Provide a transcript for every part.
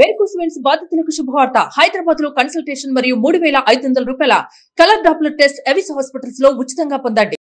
Varicose veins బాధితులకు శుభవార్త హైదరాబాద్ లో కన్సల్టేషన్ మరియు మూడు వేల ఐదు వందల రూపాయల colour Doppler test Evis hospitals లో ఉచితంగా పొందండి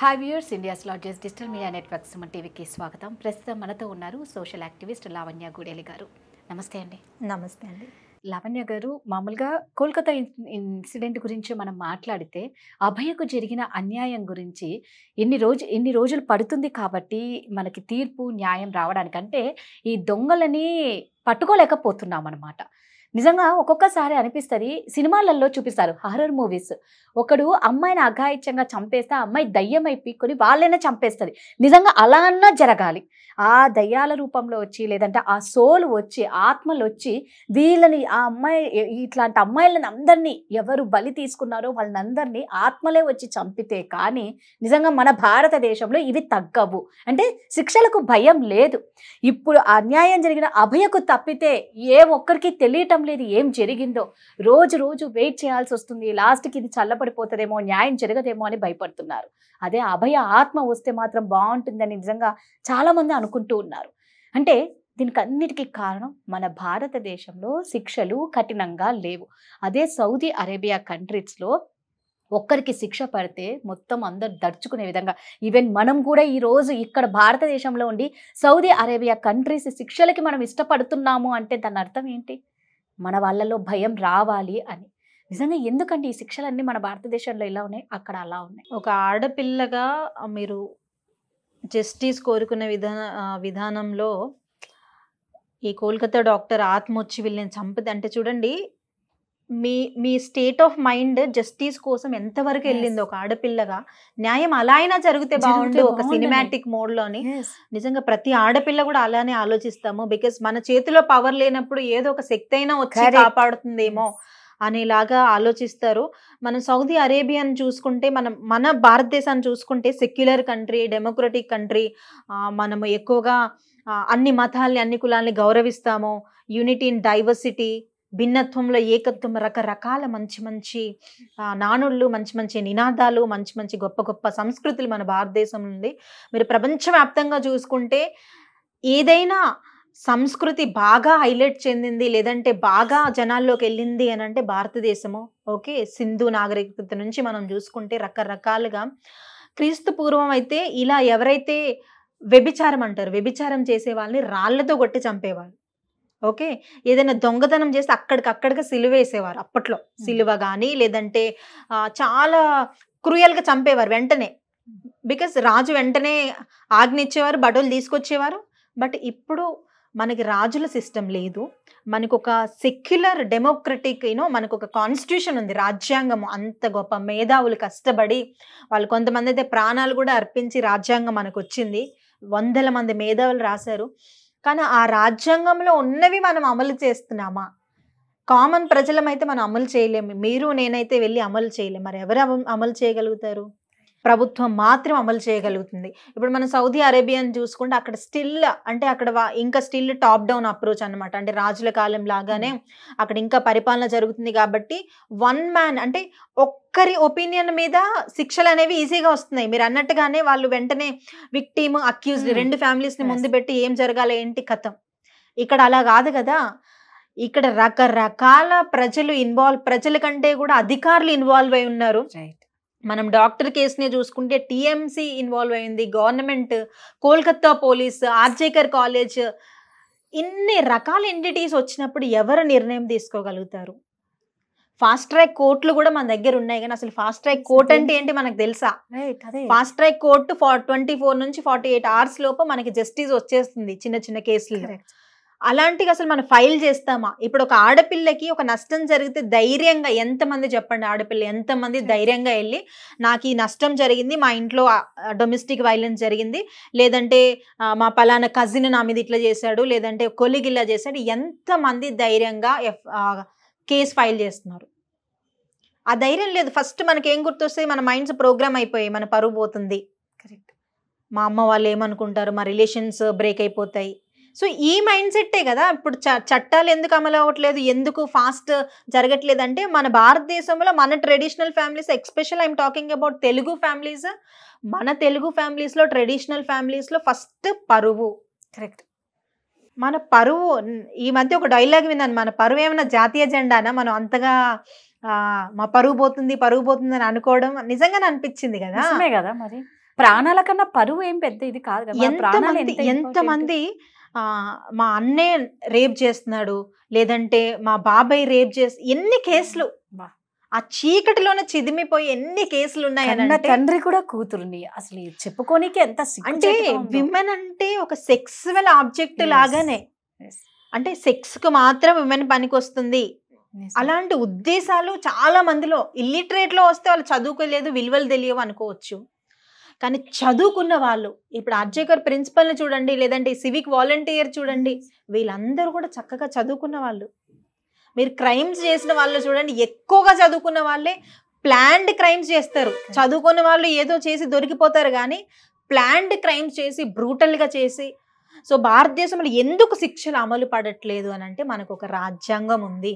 hi viewers India's largest digital media network Suman టీవీకి స్వాగతం ప్రస్తుతం మనతో ఉన్నారు సోషల్ యాక్టివిస్ట్ లావణ్య గూడేలి గారు నమస్తే అండి నమస్తే అండి లావణ్య గారు మామూలుగా కోల్కతా ఇన్సిడెంట్ గురించి మనం మాట్లాడితే అభయకు జరిగిన అన్యాయం గురించి ఎన్ని రోజు ఎన్ని రోజులు పడుతుంది కాబట్టి మనకి తీర్పు న్యాయం రావడానికంటే ఈ దొంగలని పట్టుకోలేకపోతున్నాం అనమాట నిజంగా ఒక్కొక్కసారి అనిపిస్తుంది సినిమాలలో చూపిస్తారు హర్రర్ మూవీస్ ఒకడు అమ్మాయిని అఘాయిత్యంగా చంపేస్తే అమ్మాయి దయ్యం పీక్కొని వాళ్ళైనా చంపేస్తుంది నిజంగా అలా అన్నా జరగాలి ఆ దయ్యాల రూపంలో వచ్చి లేదంటే ఆ సోల్ వచ్చి ఆత్మలు వచ్చి వీళ్ళని ఆ అమ్మాయి ఇట్లాంటి అమ్మాయిలను అందరినీ ఎవరు బలి తీసుకున్నారో వాళ్ళని అందరినీ ఆత్మలే వచ్చి చంపితే కానీ నిజంగా మన భారతదేశంలో ఇవి తగ్గవు అంటే శిక్షలకు భయం లేదు ఇప్పుడు అన్యాయం జరిగిన అభయకు తప్పితే ఏ ఒక్కరికి తెలియటం లేదు ఏం జరిగిందో రోజు రోజు వెయిట్ చేయాల్సి వస్తుంది లాస్ట్కి ఇది చల్లబడిపోతుందేమో న్యాయం జరగదేమో అని భయపడుతున్నారు అదే అభయ ఆత్మ వస్తే మాత్రం బాగుంటుందని నిజంగా చాలామంది అనుకుంటూ ఉన్నారు అంటే దీనికి అన్నిటికీ కారణం మన భారతదేశంలో శిక్షలు కఠినంగా లేవు అదే సౌదీ అరేబియా కంట్రీస్లో ఒక్కరికి శిక్ష పడితే మొత్తం అందరు దడుచుకునే విధంగా ఈవెన్ మనం కూడా ఈరోజు ఇక్కడ భారతదేశంలో ఉండి సౌదీ అరేబియా కంట్రీస్ శిక్షలకి మనం ఇష్టపడుతున్నాము అంటే దాని అర్థం ఏంటి మన వాళ్ళలో భయం రావాలి అని నిజంగా ఎందుకంటే ఈ శిక్షలన్నీ మన భారతదేశంలో ఇలా ఉన్నాయి అక్కడ అలా ఉన్నాయి ఒక ఆడపిల్లగా మీరు జస్టిస్ కోరుకున్న విధాన విధానంలో ఈ కోల్కతా డాక్టర్ ఆత్మ వచ్చి వీళ్ళని చంపది అంటే చూడండి మీ మీ స్టేట్ ఆఫ్ మైండ్ జస్టిస్ కోసం ఎంతవరకు వెళ్ళింది ఒక ఆడపిల్లగా న్యాయం అలా అయినా జరిగితే బాగుండు ఒక సినిమాటిక్ మోడ్లోని నిజంగా ప్రతి ఆడపిల్ల కూడా అలానే ఆలోచిస్తాము బికాస్ మన చేతిలో పవర్ లేనప్పుడు ఏదో ఒక శక్తి అయినా వచ్చి కాపాడుతుందేమో అనేలాగా ఆలోచిస్తారు మనం సౌదీ అరేబియాని చూసుకుంటే మనం మన భారతదేశాన్ని చూసుకుంటే సెక్యులర్ కంట్రీ డెమోక్రటిక్ కంట్రీ మనము ఎక్కువగా అన్ని మతాల్ని అన్ని కులాల్ని గౌరవిస్తాము యూనిటీ ఇన్ డైవర్సిటీ భిన్నత్వంలో ఏకత్వం రకరకాల మంచి మంచి నానుళ్ళు మంచి మంచి నినాదాలు మంచి మంచి గొప్ప గొప్ప సంస్కృతులు మన భారతదేశం ఉంది మీరు ప్రపంచవ్యాప్తంగా చూసుకుంటే ఏదైనా సంస్కృతి బాగా హైలైట్ చెందింది లేదంటే బాగా జనాల్లోకి వెళ్ళింది అని అంటే భారతదేశము ఓకే సింధు నాగరికత నుంచి మనం చూసుకుంటే రకరకాలుగా క్రీస్తు పూర్వం అయితే ఇలా ఎవరైతే వ్యభిచారం అంటారు వ్యభిచారం చేసే వాళ్ళని రాళ్లతో కొట్టి చంపేవారు ఓకే ఏదైనా దొంగతనం చేస్తే అక్కడికక్కడికి సిలువ వేసేవారు అప్పట్లో సిలువ కానీ లేదంటే చాలా క్రూయల్గా చంపేవారు వెంటనే బికాస్ రాజు వెంటనే ఆజ్ఞ ఇచ్చేవారు బటోలు తీసుకొచ్చేవారు బట్ ఇప్పుడు మనకి రాజుల సిస్టమ్ లేదు మనకు ఒక సెక్యులర్ డెమోక్రటిక్ యూనో మనకు ఒక కాన్స్టిట్యూషన్ ఉంది రాజ్యాంగం అంత గొప్ప మేధావులు కష్టపడి వాళ్ళు కొంతమంది అయితే ప్రాణాలు కూడా అర్పించి రాజ్యాంగం మనకు వచ్చింది వందల మంది మేధావులు రాశారు కానీ ఆ రాజ్యాంగంలో ఉన్నవి మనం అమలు చేస్తున్నామా కామన్ ప్రజలమైతే మనం అమలు చేయలేము మీరు నేనైతే వెళ్ళి అమలు చేయలేము మరి ఎవరు అమలు చేయగలుగుతారు ప్రభుత్వం మాత్రం అమలు చేయగలుగుతుంది ఇప్పుడు మనం సౌదీ అరేబియాని చూసుకుంటే అక్కడ స్టిల్ అంటే అక్కడ ఇంకా స్టిల్ టాప్ డౌన్ అప్రోచ్ అనమాట అంటే రాజుల కాలం లాగానే అక్కడ ఇంకా పరిపాలన జరుగుతుంది కాబట్టి వన్ మ్యాన్ అంటే ఒక్కరి ఒపీనియన్ మీద శిక్షలు అనేవి ఈజీగా వస్తున్నాయి మీరు అన్నట్టుగానే వాళ్ళు వెంటనే విక్టీమ్ అక్యూజ్ రెండు ఫ్యామిలీస్ని ముందు పెట్టి ఏం జరగాల ఏంటి కథం ఇక్కడ అలా కాదు కదా ఇక్కడ రకరకాల ప్రజలు ఇన్వాల్వ్ ప్రజల కంటే కూడా అధికారులు ఇన్వాల్వ్ అయి ఉన్నారు మనం డాక్టర్ కేసునే చూసుకుంటే టీఎంసీ ఇన్వాల్వ్ అయింది government Kolkata police RG Kar college ఇన్ని రకాల ఎంటిటీస్ వచ్చినప్పుడు ఎవరు నిర్ణయం తీసుకోగలుగుతారు ఫాస్ట్ ట్రాక్ కోర్టులు కూడా మన దగ్గర ఉన్నాయి కానీ అసలు ఫాస్ట్ ట్రాక్ కోర్ట్ అంటే ఏంటి మనకు తెలుసా fast track court twenty four నుంచి ఫార్టీ ఎయిట్ అవర్స్ లోపు మనకి జస్టిస్ వచ్చేస్తుంది చిన్న చిన్న కేసులు అలాంటివి అసలు మనం ఫైల్ చేస్తామా ఇప్పుడు ఒక ఆడపిల్లకి ఒక నష్టం జరిగితే ధైర్యంగా ఎంతమంది చెప్పండి ఆడపిల్ల ఎంతమంది hmm. ధైర్యంగా వెళ్ళి నాకు ఈ నష్టం జరిగింది మా ఇంట్లో డొమెస్టిక్ వైలెన్స్ జరిగింది లేదంటే మా పలానా కజిన్ నా మీద ఇట్లా చేశాడు లేదంటే కొలిగి ఇలా చేశాడు ఎంతమంది ధైర్యంగా కేసు ఫైల్ చేస్తున్నారు ఆ ధైర్యం లేదు ఫస్ట్ మనకి ఏం గుర్తొస్తే మన మైండ్స్ ప్రోగ్రామ్ అయిపోయి మన పరువు పోతుంది కరెక్ట్ మా అమ్మ వాళ్ళు ఏమనుకుంటారు మా రిలేషన్స్ బ్రేక్ అయిపోతాయి సో ఈ మైండ్ సెట్టే కదా ఇప్పుడు చట్టాలు ఎందుకు అమలు అవ్వట్లేదు ఎందుకు ఫాస్ట్ జరగట్లేదు అంటే మన భారతదేశంలో మన traditional families especially I'm talking about Telugu families మన తెలుగు ఫ్యామిలీస్లో ట్రెడిషనల్ ఫ్యామిలీస్లో ఫస్ట్ పరువు కరెక్ట్ మన పరువు ఈ మధ్య ఒక డైలాగ్ విన్నాను మన పరువు ఏమైనా జాతీయ జెండానా మనం అంతగా మా పరువు పోతుంది పరువు పోతుంది అని అనుకోవడం నిజంగానే అనిపించింది కదా కదా మరి ప్రాణాల కన్నా పరువు ఏం పెద్ద ఇది కాదు ఎంతమంది ఎంతమంది మా అన్నే రేప్ చేస్తున్నాడు లేదంటే మా బాబాయ్ రేప్ చేసి ఎన్ని కేసులు ఆ చీకటిలోనే చిదిమిపోయి ఎన్ని కేసులు ఉన్నాయన్న తండ్రి కూడా కూతురుని అసలు చెప్పుకోనికి ఎంత అంటే విమెన్ అంటే ఒక సెక్సువల్ ఆబ్జెక్ట్ లాగానే అంటే సెక్స్ కు మాత్రం విమెన్ పనికి వస్తుంది అలాంటి ఉద్దేశాలు చాలా మందిలో ఇల్లిటరేట్ లో వస్తే వాళ్ళు చదువుకోలేదు విలువలు తెలియవు అనుకోవచ్చు కానీ చదువుకున్న వాళ్ళు ఇప్పుడు ఆర్జేకర్ ప్రిన్సిపల్ని చూడండి లేదంటే సివిక్ వాలంటీర్ చూడండి hmm. వీళ్ళందరూ కూడా చక్కగా చదువుకున్న వాళ్ళు మీరు క్రైమ్స్ చేసిన వాళ్ళు చూడండి ఎక్కువగా చదువుకున్న వాళ్ళే ప్లాన్డ్ క్రైమ్స్ చేస్తారు hmm. చదువుకున్న వాళ్ళు ఏదో చేసి దొరికిపోతారు కానీ ప్లాన్డ్ క్రైమ్స్ చేసి బ్రూటల్గా చేసి సో భారతదేశంలో ఎందుకు శిక్షలు అమలు పడట్లేదు అని అంటే మనకు ఒక రాజ్యాంగం ఉంది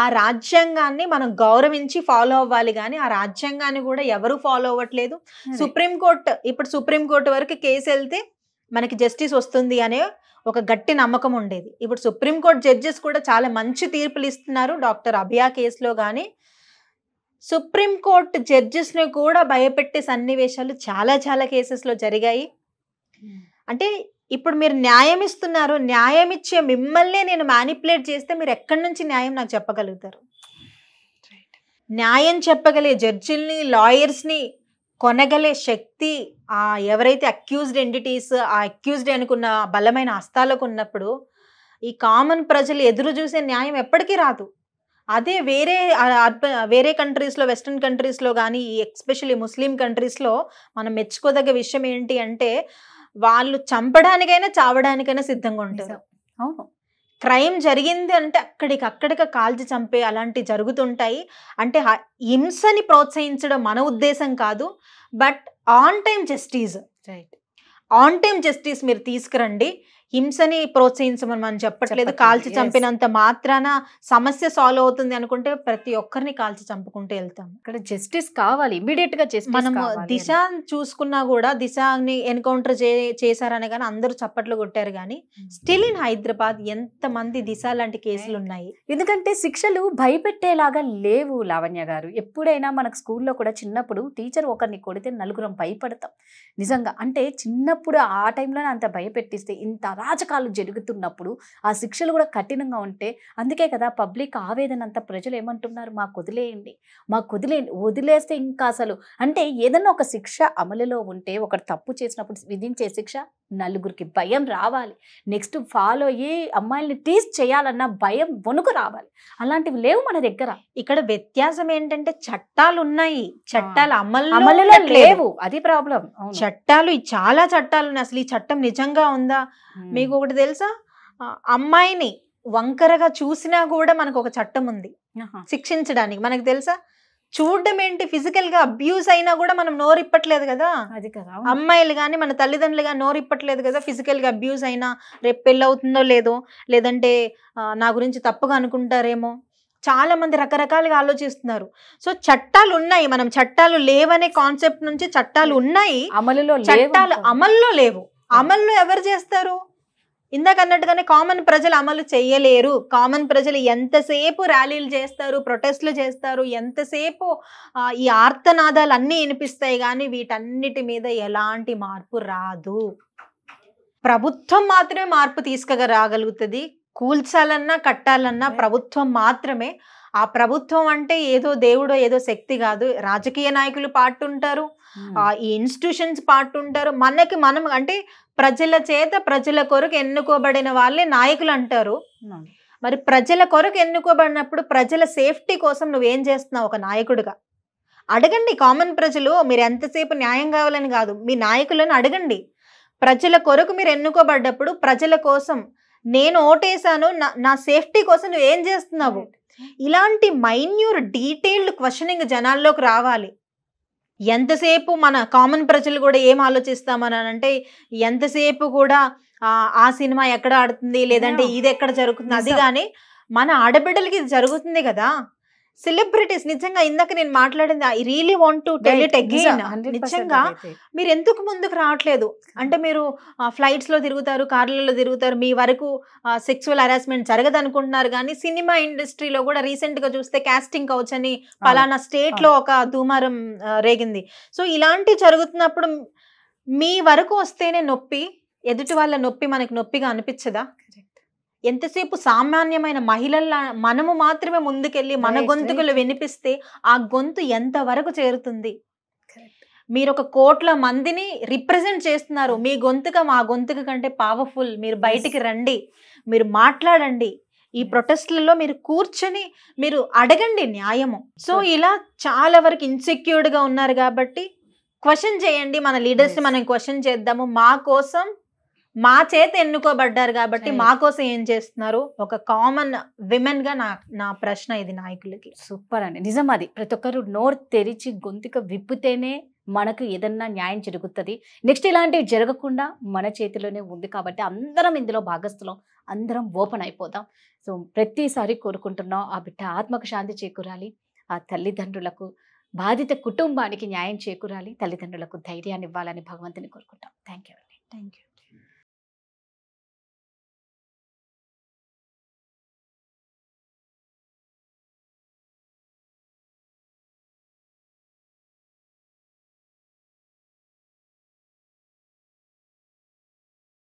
ఆ రాజ్యాంగాన్ని మనం గౌరవించి ఫాలో అవ్వాలి కానీ ఆ రాజ్యాంగాన్ని కూడా ఎవరు ఫాలో అవ్వట్లేదు సుప్రీంకోర్టు ఇప్పుడు సుప్రీంకోర్టు వరకు కేసు వెళ్తే మనకి జస్టిస్ వస్తుంది అనే ఒక గట్టి నమ్మకం ఉండేది ఇప్పుడు సుప్రీంకోర్టు జడ్జెస్ కూడా చాలా మంచి తీర్పులు ఇస్తున్నారు డాక్టర్ అభియా కేసులో కానీ సుప్రీంకోర్టు జడ్జెస్ని కూడా భయపెట్టే సన్నివేశాలు చాలా చాలా కేసెస్లో జరిగాయి అంటే ఇప్పుడు మీరు న్యాయం ఇస్తున్నారు న్యాయం ఇచ్చే మిమ్మల్ని నేను మ్యానిపులేట్ చేస్తే మీరు ఎక్కడి నుంచి న్యాయం నాకు చెప్పగలుగుతారు న్యాయం చెప్పగలిగే జడ్జిల్ని లాయర్స్ని కొనగలే శక్తి ఆ ఎవరైతే అక్యూజ్డ్ ఎంటిటీస్ ఆ అక్యూజ్డ్ అనుకున్న బలమైన హస్తాలకు ఉన్నప్పుడు ఈ కామన్ ప్రజలు ఎదురు చూసే న్యాయం ఎప్పటికీ రాదు అదే వేరే వేరే కంట్రీస్లో వెస్ట్రన్ కంట్రీస్లో కానీ ఎస్పెషల్లీ ముస్లిం కంట్రీస్లో మనం మెచ్చుకోదగ్గ విషయం ఏంటి అంటే వాళ్ళు చంపడానికైనా చావడానికైనా సిద్ధంగా ఉంటారు క్రైమ్ జరిగింది అంటే అక్కడికి అక్కడికి కాల్చి చంపే అలాంటివి జరుగుతుంటాయి అంటే హింసని ప్రోత్సహించడం మన ఉద్దేశం కాదు but on time justice right on time justice మీరు తీసుకురండి హింసని ప్రోత్సహించమని మనం చెప్పట్లేదు కాల్చి చంపినంత మాత్రాన సమస్య సాల్వ్ అవుతుంది అనుకుంటే ప్రతి ఒక్కరిని కాల్చి చంపుకుంటూ వెళ్తాం ఇక్కడ జస్టిస్ కావాలి ఇమీడియట్ గా చేసి మనం దిశ చూసుకున్నా కూడా దిశని ఎన్కౌంటర్ చేశారనే కానీ అందరూ చప్పట్లు కొట్టారు కానీ స్టిల్ ఇన్ హైదరాబాద్ ఎంత మంది దిశ లాంటి కేసులు ఉన్నాయి ఎందుకంటే శిక్షలు భయపెట్టేలాగా లేవు లావణ్య గారు ఎప్పుడైనా మనకు స్కూల్లో కూడా చిన్నప్పుడు టీచర్ ఒకరిని కొడితే నలుగురం భయపడతాం నిజంగా అంటే చిన్నప్పుడు ఆ టైంలోనే అంత భయపెట్టిస్తే ఇంత అరాచకాలు జరుగుతున్నప్పుడు ఆ శిక్షలు కూడా కఠినంగా ఉంటే అందుకే కదా పబ్లిక్ ఆవేదన అంతా ప్రజలు ఏమంటున్నారు మాకు వదిలేయండి మాకు వదిలేయండి వదిలేస్తే ఇంకా అసలు అంటే ఏదైనా ఒక శిక్ష అమలులో ఉంటే ఒకరు తప్పు చేసినప్పుడు విధించే శిక్ష నలుగురికి భయం రావాలి నెక్స్ట్ ఫాలో అయ్యి అమ్మాయిల్ని టీస్ చేయాలన్న భయం వణుకు రావాలి అలాంటివి లేవు మన దగ్గర ఇక్కడ వ్యత్యాసం ఏంటంటే చట్టాలు ఉన్నాయి చట్టాలు అమలు అమలులో లేవు అది ప్రాబ్లం చట్టాలు చాలా చట్టాలు ఉన్నాయి అసలు ఈ చట్టం నిజంగా ఉందా మీకు ఒకటి తెలుసా అమ్మాయిని వంకరగా చూసినా కూడా మనకు ఒక చట్టం ఉంది శిక్షించడానికి మనకు తెలుసా చూడడం ఏంటి ఫిజికల్ గా అబ్యూస్ అయినా కూడా మనం నోరిప్పట్లేదు కదా అది కదా అమ్మాయిలు కానీ మన తల్లిదండ్రులు కానీ నోరిప్పట్లేదు కదా ఫిజికల్ గా అబ్యూస్ అయినా రేపు పెళ్ళవుతుందో లేదో లేదంటే నా గురించి తప్పుగా అనుకుంటారేమో చాలా మంది రకరకాలుగా ఆలోచిస్తున్నారు సో చట్టాలు ఉన్నాయి మనం చట్టాలు లేవనే కాన్సెప్ట్ నుంచి చట్టాలు ఉన్నాయి అమలులో చట్టాలు అమల్లో లేవు అమల్లో ఎవరు చేస్తారు ఇందాక అన్నట్టుగానే కామన్ ప్రజలు అమలు చేయలేరు కామన్ ప్రజలు ఎంతసేపు ర్యాలీలు చేస్తారు ప్రొటెస్ట్లు చేస్తారు ఎంతసేపు ఈ ఆర్తనాదాలు అన్నీ వినిపిస్తాయి కానీ వీటన్నిటి మీద ఎలాంటి మార్పు రాదు ప్రభుత్వం మాత్రమే మార్పు తీసుకురాగలుగుతుంది కూల్చాలన్నా కట్టాలన్నా ప్రభుత్వం మాత్రమే ఆ ప్రభుత్వం అంటే ఏదో దేవుడో ఏదో శక్తి కాదు రాజకీయ నాయకులు పాటుంటారు ఈ ఇన్స్టిట్యూషన్స్ పాటుంటారు మనకి మనం అంటే ప్రజల చేత ప్రజల కొరకు ఎన్నుకోబడిన వాళ్ళే నాయకులు అంటారు మరి ప్రజల కొరకు ఎన్నుకోబడినప్పుడు ప్రజల సేఫ్టీ కోసం నువ్వేం చేస్తున్నావు ఒక నాయకుడిగా అడగండి కామన్ ప్రజలు మీరు ఎంతసేపు న్యాయం కావాలని కాదు మీ నాయకులను అడగండి ప్రజల కొరకు మీరు ఎన్నుకోబడ్డప్పుడు ప్రజల కోసం నేను ఓటేశాను నా నా సేఫ్టీ కోసం నువ్వు ఏం చేస్తున్నావు ఇలాంటి మైన్యూర్ డీటెయిల్డ్ క్వశ్చనింగ్ జనాల్లోకి రావాలి ఎంతసేపు మన కామన్ ప్రజలు కూడా ఏం ఆలోచిస్తామని అంటే ఎంతసేపు కూడా ఆ సినిమా ఎక్కడ ఆడుతుంది లేదంటే ఇది ఎక్కడ జరుగుతుంది అది కానీ మన ఆడబిడ్డలకి ఇది జరుగుతుంది కదా సెలబ్రిటీస్ నిజంగా ఇందాక నేను మాట్లాడింది I really want to tell it again నిజంగా మీరు ఎందుకు ముందుకు రావట్లేదు అంటే మీరు ఫ్లైట్స్ లో తిరుగుతారు కార్లలో తిరుగుతారు మీ వరకు సెక్సువల్ హరాస్మెంట్ జరగదు అనుకుంటున్నారు కానీ సినిమా ఇండస్ట్రీలో కూడా రీసెంట్ గా చూస్తే కాస్టింగ్ కౌచ్ అని పలానా స్టేట్ లో ఒక దుమారం రేగింది సో ఇలాంటి జరుగుతున్నప్పుడు మీ వరకు వస్తేనే నొప్పి ఎదుటి వాళ్ళ నొప్పి మనకు నొప్పిగా అనిపించదా ఎంతసేపు సామాన్యమైన మహిళల మనము మాత్రమే ముందుకెళ్ళి మన గొంతుకులు వినిపిస్తే ఆ గొంతు ఎంతవరకు చేరుతుంది మీరు ఒక కోట్ల మందిని రిప్రజెంట్ చేస్తున్నారు మీ గొంతుక మా గొంతుక కంటే పవర్ఫుల్ మీరు బయటికి రండి మీరు మాట్లాడండి ఈ ప్రొటెస్ట్లలో మీరు కూర్చొని మీరు అడగండి న్యాయము సో ఇలా చాలా వరకు ఇన్సెక్యూర్డ్గా ఉన్నారు కాబట్టి క్వశ్చన్ చేయండి మన లీడర్స్ని మనం క్వశ్చన్ చేద్దాము మా కోసం మా చేత ఎన్నుకోబడ్డారు కాబట్టి మా కోసం ఏం చేస్తున్నారు ఒక కామన్ విమెన్ గా నా నా ప్రశ్న ఇది నాయకులకి సూపర్ అండి నిజం అది ప్రతి ఒక్కరు నోరు తెరిచి గొంతుక విప్పితేనే మనకు ఏదన్నా న్యాయం జరుగుతుంది నెక్స్ట్ ఇలాంటివి జరగకుండా మన చేతిలోనే ఉంది కాబట్టి అందరం ఇందులో భాగస్థులం అందరం ఓపెన్ అయిపోదాం సో ప్రతిసారి కోరుకుంటున్నాం ఆ బిడ్డ ఆత్మకు శాంతి చేకూరాలి ఆ తల్లిదండ్రులకు బాధిత కుటుంబానికి న్యాయం చేకూరాలి తల్లిదండ్రులకు ధైర్యాన్ని ఇవ్వాలని భగవంతుని కోరుకుంటాం థ్యాంక్ యూ అండి థ్యాంక్ యూ